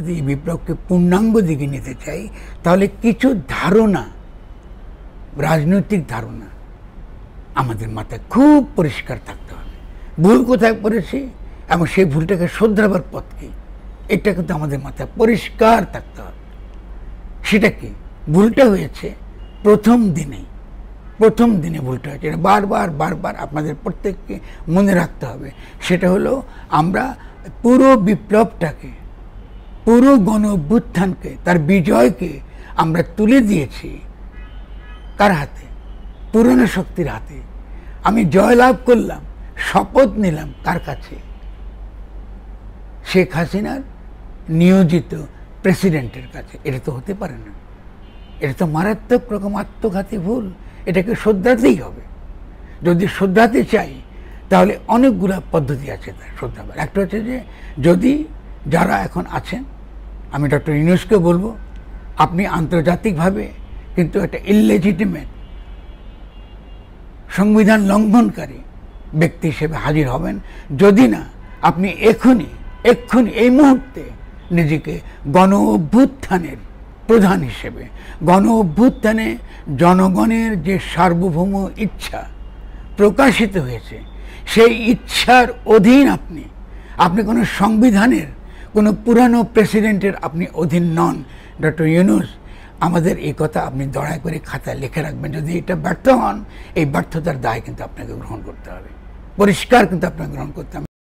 যদি এই বিপ্লবকে পূর্ণাঙ্গ দিকে নিতে চাই তাহলে কিছু ধারণা রাজনৈতিক ধারণা আমাদের মাথায় খুব পরিষ্কার থাকতে হবে ভুল কোথায় পড়েছি এবং সেই ভুলটাকে শোধরাবার পথ কী এটা কিন্তু আমাদের মাথায় পরিষ্কার থাকতে হবে সেটা কি ভুলটা হয়েছে প্রথম দিনে প্রথম দিনে ভুলটা হয়েছে এটা বারবার বারবার আপনাদের প্রত্যেককে মনে রাখতে হবে সেটা হলো আমরা পুরো বিপ্লবটাকে পুরো গণ অভ্যুত্থানকে তার বিজয়কে আমরা তুলে দিয়েছি কার হাতে পুরনো শক্তির হাতে আমি জয়লাভ করলাম শপথ নিলাম কার কাছে শেখ হাসিনার নিয়োজিত প্রেসিডেন্টের কাছে এটা তো হতে পারে না এটা তো মারাত্মক রকম আত্মঘাতী ভুল এটাকে শ্রদ্ধাতেই হবে যদি শ্রদ্ধাতে চাই তাহলে অনেকগুলো পদ্ধতি আছে তার শ্রদ্ধাবার একটা হচ্ছে যে যদি যারা এখন আছেন আমি ডক্টর ইউনুসকে বলবো আপনি আন্তর্জাতিকভাবে কিন্তু একটা ইললেজিটিমেট সংবিধান লঙ্ঘনকারী ব্যক্তি হিসেবে হাজির হবেন যদি না আপনি এখনই এক্ষুনি এই মুহূর্তে নিজেকে গণ অভ্যুত্থানের প্রধান হিসেবে গণ অভ্যুত্থানে জনগণের যে সার্বভৌম ইচ্ছা প্রকাশিত হয়েছে সেই ইচ্ছার অধীন আপনি আপনি কোনো সংবিধানের কোনো পুরানো প্রেসিডেন্টের আপনি অধীন নন ডক্টর ইউনুস আমাদের এই কথা আপনি দয়া করে খাতায় লিখে রাখবেন যদি এটা ব্যর্থ হন এই ব্যর্থতার দায় কিন্তু আপনাকে গ্রহণ করতে হবে পরিষ্কার কিন্তু আপনাকে গ্রহণ করতে হবে